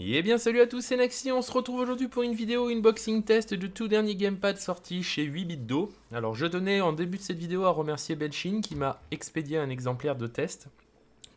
Et eh bien salut à tous, c'est Naxi, on se retrouve aujourd'hui pour une vidéo unboxing test du tout dernier gamepad sorti chez 8 d'eau. Alors je tenais en début de cette vidéo à remercier Belchine qui m'a expédié un exemplaire de test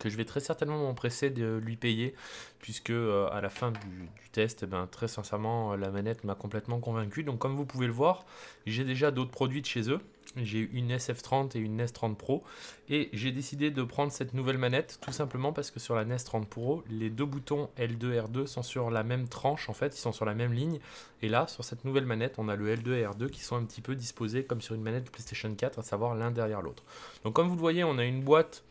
que je vais très certainement m'empresser de lui payer puisque euh, à la fin du, du test, eh ben, très sincèrement la manette m'a complètement convaincu. Donc comme vous pouvez le voir, j'ai déjà d'autres produits de chez eux j'ai eu une SF30 et une NES30 Pro et j'ai décidé de prendre cette nouvelle manette tout simplement parce que sur la NES30 Pro les deux boutons L2 R2 sont sur la même tranche en fait ils sont sur la même ligne et là sur cette nouvelle manette on a le L2 et R2 qui sont un petit peu disposés comme sur une manette PlayStation 4 à savoir l'un derrière l'autre donc comme vous le voyez on a une boîte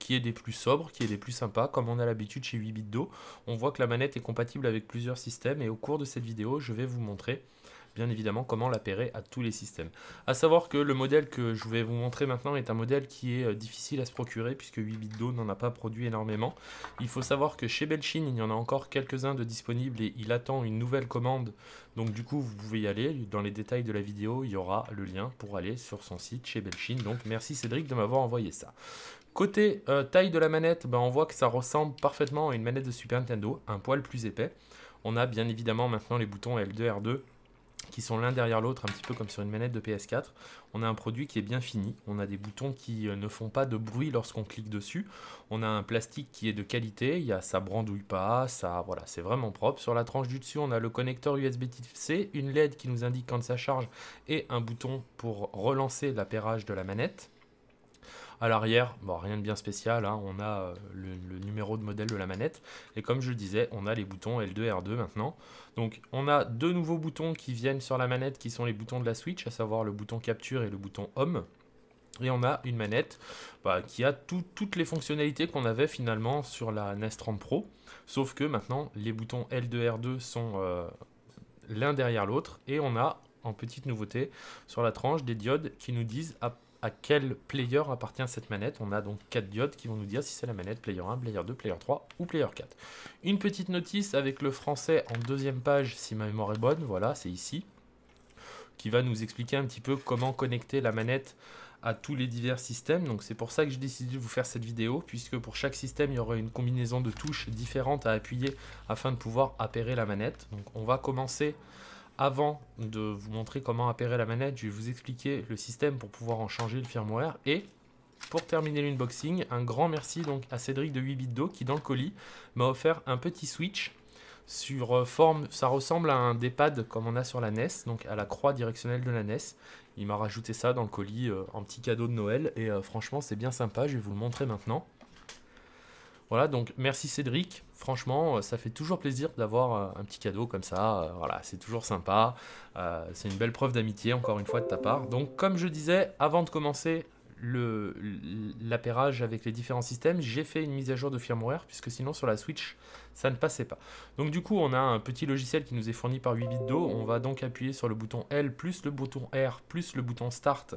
qui est des plus sobres, qui est des plus sympas, comme on a l'habitude chez 8 bits d'eau. On voit que la manette est compatible avec plusieurs systèmes et au cours de cette vidéo, je vais vous montrer bien évidemment comment l'appairer à tous les systèmes. A savoir que le modèle que je vais vous montrer maintenant est un modèle qui est euh, difficile à se procurer puisque 8 bits d'eau n'en a pas produit énormément. Il faut savoir que chez belchine il y en a encore quelques-uns de disponibles et il attend une nouvelle commande. Donc du coup vous pouvez y aller, dans les détails de la vidéo il y aura le lien pour aller sur son site chez belchine Donc merci Cédric de m'avoir envoyé ça. Côté euh, taille de la manette, ben on voit que ça ressemble parfaitement à une manette de Super Nintendo, un poil plus épais. On a bien évidemment maintenant les boutons L2, R2 qui sont l'un derrière l'autre, un petit peu comme sur une manette de PS4. On a un produit qui est bien fini, on a des boutons qui euh, ne font pas de bruit lorsqu'on clique dessus, on a un plastique qui est de qualité, il y a, ça brandouille pas, ça voilà, c'est vraiment propre. Sur la tranche du dessus, on a le connecteur USB type C, une LED qui nous indique quand ça charge et un bouton pour relancer l'appairage de la manette. À l'arrière, rien de bien spécial, hein, on a euh, le, numéro de modèle de la manette. Et comme je le disais, on a les boutons L2, R2 maintenant. Donc on a deux nouveaux boutons qui viennent sur la manette, qui sont les boutons de la Switch, à savoir le bouton capture et le bouton home. Et on a une manette bah, qui a toutes les fonctionnalités qu'on avait finalement sur la Nest 30 Pro. Sauf que maintenant, les boutons L2, R2 sont euh, l'un derrière l'autre. Et on a, en petite nouveauté, sur la tranche des diodes qui nous disent à à quel player appartient cette manette. On a donc quatre diodes qui vont nous dire si c'est la manette Player 1, Player 2, Player 3 ou Player 4. Une petite notice avec le français en deuxième page, si ma mémoire est bonne, voilà, c'est ici, qui va nous expliquer un petit peu comment connecter la manette à tous les divers systèmes. Donc c'est pour ça que j'ai décidé de vous faire cette vidéo, puisque pour chaque système, il y aurait une combinaison de touches différentes à appuyer afin de pouvoir appairer la manette. Donc on va commencer avant de vous montrer comment appairer la manette, je vais vous expliquer le système pour pouvoir en changer le firmware. Et pour terminer l'unboxing, un grand merci donc à Cédric de 8 d'eau qui dans le colis m'a offert un petit switch sur euh, forme, ça ressemble à un D-pad comme on a sur la NES, donc à la croix directionnelle de la NES. Il m'a rajouté ça dans le colis euh, en petit cadeau de Noël et euh, franchement c'est bien sympa, je vais vous le montrer maintenant. Voilà, donc merci Cédric. Franchement, euh, ça fait toujours plaisir d'avoir euh, un petit cadeau comme ça. Euh, voilà, c'est toujours sympa. c'est une belle preuve d'amitié, encore une fois, de ta part. Donc, comme je disais, avant de commencer le, l'appairage avec les différents systèmes, j'ai fait une mise à jour de firmware, puisque sinon sur la Switch, ça ne passait pas. Donc du coup, on a un petit logiciel qui nous est fourni par 8 bits d'eau. On va donc appuyer sur le bouton L, plus le bouton R, plus le bouton Start,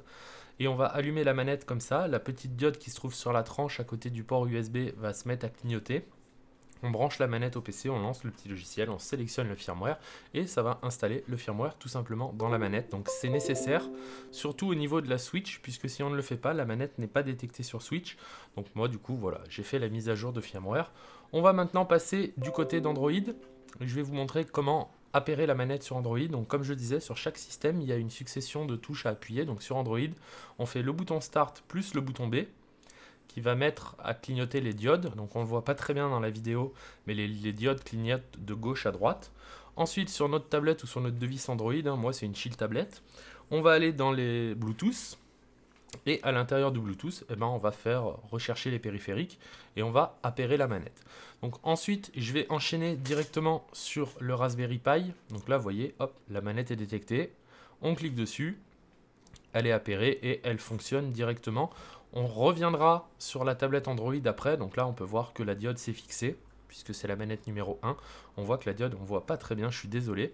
et on va allumer la manette comme ça. La petite diode qui se trouve sur la tranche à côté du port USB va se mettre à clignoter. On branche la manette au PC, on lance le petit logiciel, on sélectionne le firmware et ça va installer le firmware tout simplement dans la manette. Donc c'est nécessaire, surtout au niveau de la Switch, puisque si on ne le fait pas, la manette n'est pas détectée sur Switch. Donc moi du coup voilà, j'ai fait la mise à jour de firmware. On va maintenant passer du côté d'Android. Je vais vous montrer comment appairer la manette sur Android. Donc comme je disais, sur chaque système, il y a une succession de touches à appuyer. Donc sur Android, on fait le bouton Start plus le bouton B qui va mettre à clignoter les diodes. Donc on ne voit pas très bien dans la vidéo, mais les, diodes clignotent de gauche à droite. Ensuite, sur notre tablette ou sur notre devise Android, hein, moi c'est une chill tablette, on va aller dans les Bluetooth. Et à l'intérieur du Bluetooth, eh ben, on va faire rechercher les périphériques et on va appairer la manette. Donc ensuite, je vais enchaîner directement sur le Raspberry Pi. Donc là, vous voyez, hop, la manette est détectée. On clique dessus, elle est appairée et elle fonctionne directement. On reviendra sur la tablette Android après, donc là on peut voir que la diode s'est fixée, puisque c'est la manette numéro 1. On voit que la diode, on voit pas très bien, je suis désolé.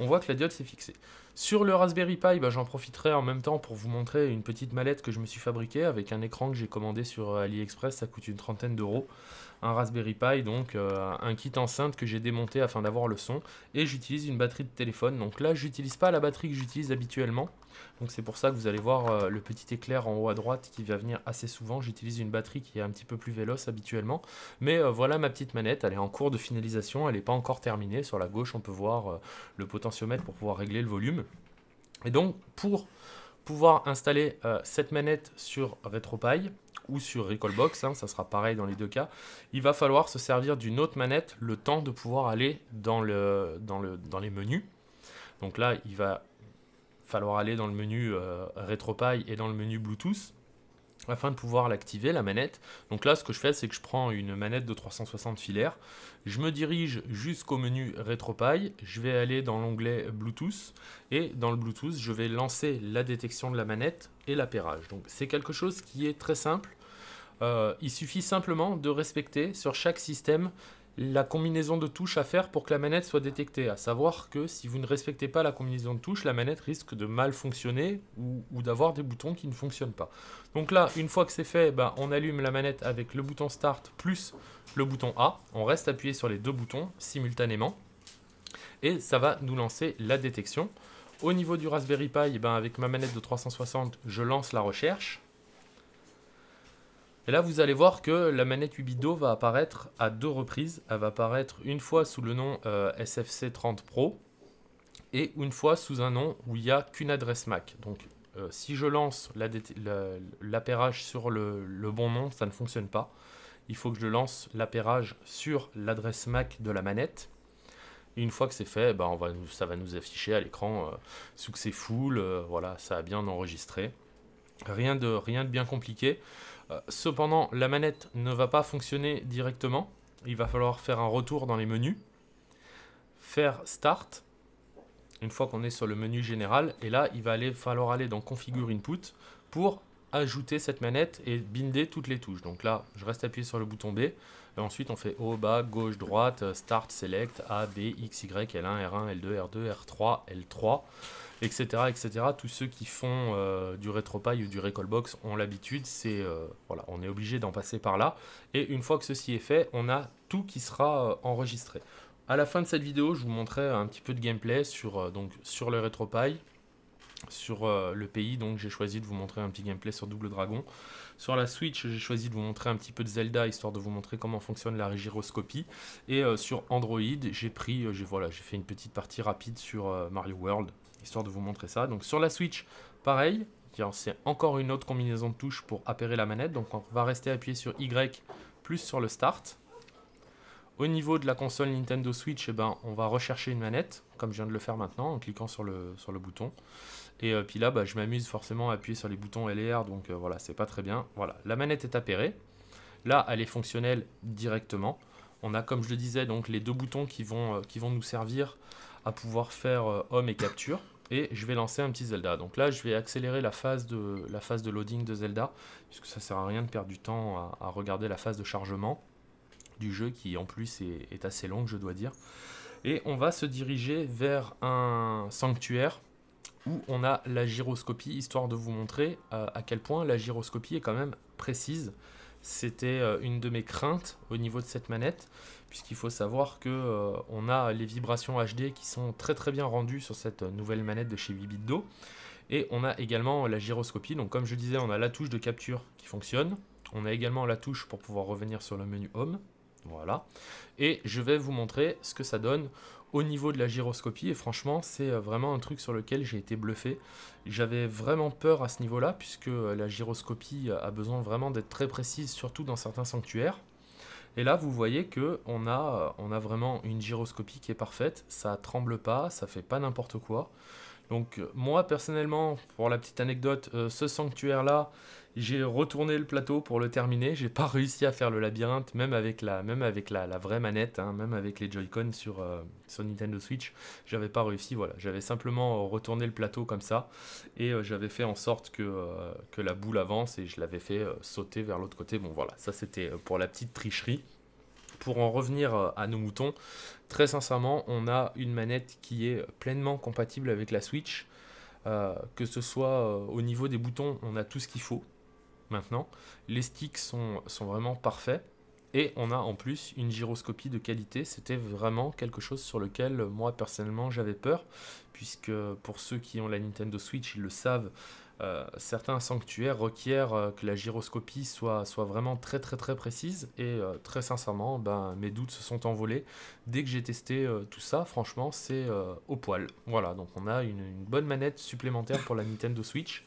On voit que la diode s'est fixée. Sur le Raspberry Pi, bah, j'en profiterai en même temps pour vous montrer une petite mallette que je me suis fabriquée avec un écran que j'ai commandé sur AliExpress, ça coûte une trentaine d'euros un Raspberry Pi, donc euh, un kit enceinte que j'ai démonté afin d'avoir le son, et j'utilise une batterie de téléphone. Donc là, j'utilise pas la batterie que j'utilise habituellement, donc c'est pour ça que vous allez voir euh, le petit éclair en haut à droite qui va venir assez souvent. J'utilise une batterie qui est un petit peu plus véloce habituellement, mais euh, voilà ma petite manette, elle est en cours de finalisation, elle n'est pas encore terminée. Sur la gauche, on peut voir le potentiomètre pour pouvoir régler le volume. Et donc, pour pouvoir installer euh, cette manette sur RetroPie ou sur Recallbox, hein, ça sera pareil dans les deux cas, il va falloir se servir d'une autre manette le temps de pouvoir aller dans, les menus. Donc là, il va falloir aller dans le menu euh, RetroPie et dans le menu Bluetooth afin de pouvoir l'activer, la manette. Donc là, ce que je fais, c'est que je prends une manette de 360 filaires, je me dirige jusqu'au menu RetroPie, je vais aller dans l'onglet Bluetooth, et dans le Bluetooth, je vais lancer la détection de la manette et l'appairage. Donc c'est quelque chose qui est très simple. Euh, il suffit simplement de respecter sur chaque système la combinaison de touches à faire pour que la manette soit détectée. À savoir que si vous ne respectez pas la combinaison de touches, la manette risque de mal fonctionner ou, d'avoir des boutons qui ne fonctionnent pas. Donc là, une fois que c'est fait, ben, on allume la manette avec le bouton Start plus le bouton A. On reste appuyé sur les deux boutons simultanément et ça va nous lancer la détection. Au niveau du Raspberry Pi, ben, avec ma manette de 360, je lance la recherche. Et là, vous allez voir que la manette Ubisoft va apparaître à deux reprises. Elle va apparaître une fois sous le nom euh, SFC 30 Pro et une fois sous un nom où il n'y a qu'une adresse MAC. Donc, euh, si je lance l'appairage sur le, bon nom, ça ne fonctionne pas. Il faut que je lance l'appairage sur l'adresse MAC de la manette. une fois que c'est fait, ben, ça va nous afficher à l'écran euh, succès full. Euh, voilà, ça a bien enregistré. rien de bien compliqué. Euh, cependant, la manette ne va pas fonctionner directement. Il va falloir faire un retour dans les menus, faire Start, une fois qu'on est sur le menu général, et là, il va falloir aller dans Configure Input pour ajouter cette manette et binder toutes les touches. Donc là, je reste appuyé sur le bouton B, et ensuite on fait haut, bas, gauche, droite, Start, Select, A, B, X, Y, L1, R1, L2, R2, R3, L3 etc., etc. Tous ceux qui font euh, du rétropaille ou du recallbox ont l'habitude, c'est euh, voilà, on est obligé d'en passer par là. Et une fois que ceci est fait, on a tout qui sera euh, enregistré. À la fin de cette vidéo, je vous montrerai un petit peu de gameplay sur donc sur le rétropaille, sur le pays. Donc j'ai choisi de vous montrer un petit gameplay sur Double Dragon. Sur la Switch, j'ai choisi de vous montrer un petit peu de Zelda histoire de vous montrer comment fonctionne la gyroscopie. Et sur Android, j'ai pris, j'ai voilà, j'ai fait une petite partie rapide sur Mario World histoire de vous montrer ça. Donc sur la Switch, pareil, c'est encore une autre combinaison de touches pour appairer la manette. Donc on va rester appuyé sur Y plus sur le Start. Au niveau de la console Nintendo Switch, eh ben, on va rechercher une manette, comme je viens de le faire maintenant, en cliquant sur le, sur le bouton. Et euh, puis là, bah, je m'amuse forcément à appuyer sur les boutons L et R, donc euh, voilà, c'est pas très bien. Voilà, la manette est appairée. Là, elle est fonctionnelle directement. On a, comme je le disais, donc les deux boutons qui vont, euh, qui vont nous servir pouvoir faire home euh, homme et capture. Et je vais lancer un petit Zelda. Donc là, je vais accélérer la phase de, la phase de loading de Zelda, puisque ça sert à rien de perdre du temps à, regarder la phase de chargement du jeu, qui en plus est, assez longue, je dois dire. Et on va se diriger vers un sanctuaire où on a la gyroscopie, histoire de vous montrer euh, à quel point la gyroscopie est quand même précise. C'était euh, une de mes craintes au niveau de cette manette, puisqu'il faut savoir que euh, on a les vibrations HD qui sont très très bien rendues sur cette nouvelle manette de chez d'eau. Et on a également la gyroscopie, donc comme je disais, on a la touche de capture qui fonctionne. On a également la touche pour pouvoir revenir sur le menu Home, voilà. Et je vais vous montrer ce que ça donne au niveau de la gyroscopie. Et franchement, c'est euh, vraiment un truc sur lequel j'ai été bluffé. J'avais vraiment peur à ce niveau-là, puisque euh, la gyroscopie a besoin vraiment d'être très précise, surtout dans certains sanctuaires. Et là, vous voyez que on a, euh, on a vraiment une gyroscopie qui est parfaite. Ça tremble pas, ça fait pas n'importe quoi. Donc euh, moi personnellement, pour la petite anecdote, euh, ce sanctuaire-là, j'ai retourné le plateau pour le terminer. J'ai pas réussi à faire le labyrinthe, même avec la, même avec la, vraie manette, hein, même avec les Joy-Con euh, sur, Nintendo Switch, j'avais pas réussi. Voilà, j'avais simplement retourné le plateau comme ça et j'avais fait en sorte que, que la boule avance et je l'avais fait sauter vers l'autre côté. Bon voilà, ça c'était pour la petite tricherie pour en revenir euh, à nos moutons, très sincèrement, on a une manette qui est pleinement compatible avec la Switch. Euh, que ce soit euh, au niveau des boutons, on a tout ce qu'il faut maintenant. Les sticks sont, sont vraiment parfaits. Et on a en plus une gyroscopie de qualité. C'était vraiment quelque chose sur lequel moi personnellement j'avais peur. Puisque pour ceux qui ont la Nintendo Switch, ils le savent, euh, certains sanctuaires requièrent euh, que la gyroscopie soit, vraiment très très très précise et euh, très sincèrement ben, mes doutes se sont envolés dès que j'ai testé tout ça franchement c'est au poil voilà donc on a une, bonne manette supplémentaire pour la Nintendo Switch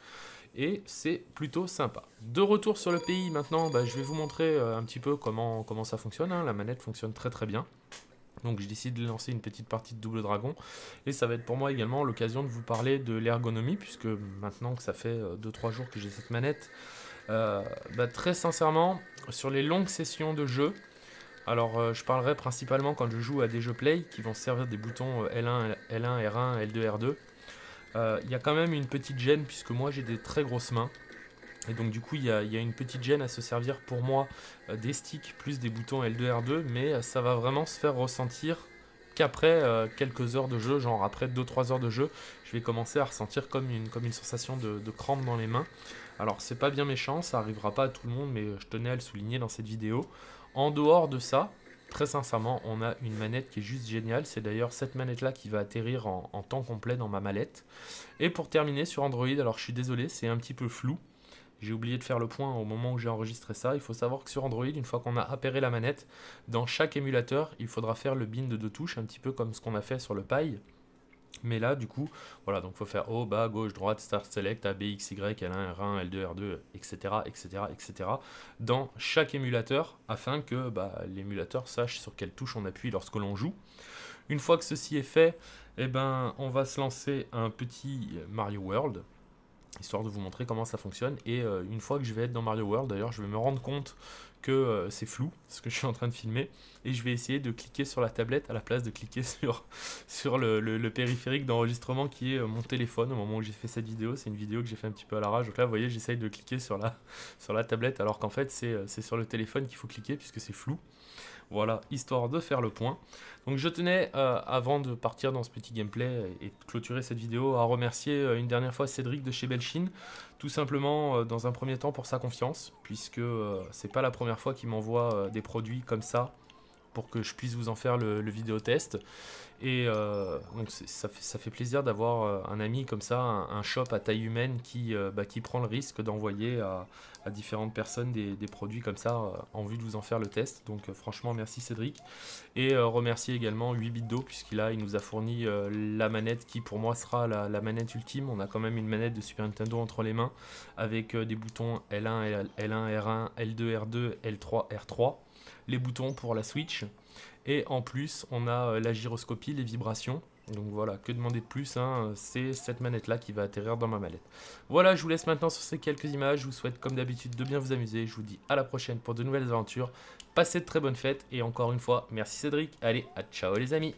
et c'est plutôt sympa. De retour sur le pays maintenant, ben, je vais vous montrer un petit peu comment, comment ça fonctionne. Hein. La manette fonctionne très très bien. Donc je décide de lancer une petite partie de Double Dragon. Et ça va être pour moi également l'occasion de vous parler de l'ergonomie, puisque maintenant que ça fait 2-3 euh, jours que j'ai cette manette, euh, bah, très sincèrement, sur les longues sessions de jeu, alors euh, je parlerai principalement quand je joue à des jeux play qui vont servir des boutons L1, L1, R1, L2, R2. Il y a quand même une petite gêne puisque moi j'ai des très grosses mains et donc du coup, il y, a, une petite gêne à se servir pour moi euh, des sticks plus des boutons L2R2, mais euh, ça va vraiment se faire ressentir qu'après euh, quelques heures de jeu, genre après 2-3 heures de jeu, je vais commencer à ressentir comme une, sensation de, crampe dans les mains. Alors c'est pas bien méchant, ça arrivera pas à tout le monde, mais je tenais à le souligner dans cette vidéo. En dehors de ça, très sincèrement, on a une manette qui est juste géniale. C'est d'ailleurs cette manette-là qui va atterrir en, temps complet dans ma mallette. Et pour terminer sur Android, alors je suis désolé, c'est un petit peu flou. J'ai oublié de faire le point au moment où j'ai enregistré ça. Il faut savoir que sur Android, une fois qu'on a appairé la manette, dans chaque émulateur, il faudra faire le bind de deux touches, un petit peu comme ce qu'on a fait sur le Pi. Mais là, du coup, voilà, donc faut faire haut, bas, gauche, droite, start, select, A, B, X, Y, L1, R1, L2, R2, etc., etc., etc. dans chaque émulateur afin que bah, l'émulateur sache sur quelle touche on appuie lorsque l'on joue. Une fois que ceci est fait, eh ben, on va se lancer un petit Mario World histoire de vous montrer comment ça fonctionne. Et euh, une fois que je vais être dans Mario World, d'ailleurs, je vais me rendre compte que euh, c'est flou, ce que je suis en train de filmer, et je vais essayer de cliquer sur la tablette à la place de cliquer sur, sur le, périphérique d'enregistrement qui est euh, mon téléphone au moment où j'ai fait cette vidéo. C'est une vidéo que j'ai fait un petit peu à la rage, donc là, vous voyez, j'essaye de cliquer sur la, sur la tablette, alors qu'en fait, c'est sur le téléphone qu'il faut cliquer puisque c'est flou. Voilà, histoire de faire le point. Donc je tenais, euh, avant de partir dans ce petit gameplay et de clôturer cette vidéo, à remercier euh, une dernière fois Cédric de chez Belchine, tout simplement euh, dans un premier temps pour sa confiance, puisque c'est pas la première fois qu'il m'envoie des produits comme ça, pour que je puisse vous en faire le, vidéo test. Et euh, donc ça fait, ça fait plaisir d'avoir euh, un ami comme ça, un, shop à taille humaine qui, euh, bah, qui prend le risque d'envoyer à, différentes personnes des, produits comme ça en vue de vous en faire le test. Donc franchement, merci Cédric. Et remercier également 8BitDo puisqu'il a, il nous a fourni la manette qui pour moi sera la, la, manette ultime. On a quand même une manette de Super Nintendo entre les mains avec des boutons L1, L1, R1, L2, R2, L3, R3 les boutons pour la Switch. Et en plus, on a euh, la gyroscopie, les vibrations. Donc voilà, que demander de plus, hein, c'est cette manette-là qui va atterrir dans ma mallette. Voilà, je vous laisse maintenant sur ces quelques images. Je vous souhaite comme d'habitude de bien vous amuser. Je vous dis à la prochaine pour de nouvelles aventures. Passez de très bonnes fêtes. Et encore une fois, merci Cédric. Allez, à ciao les amis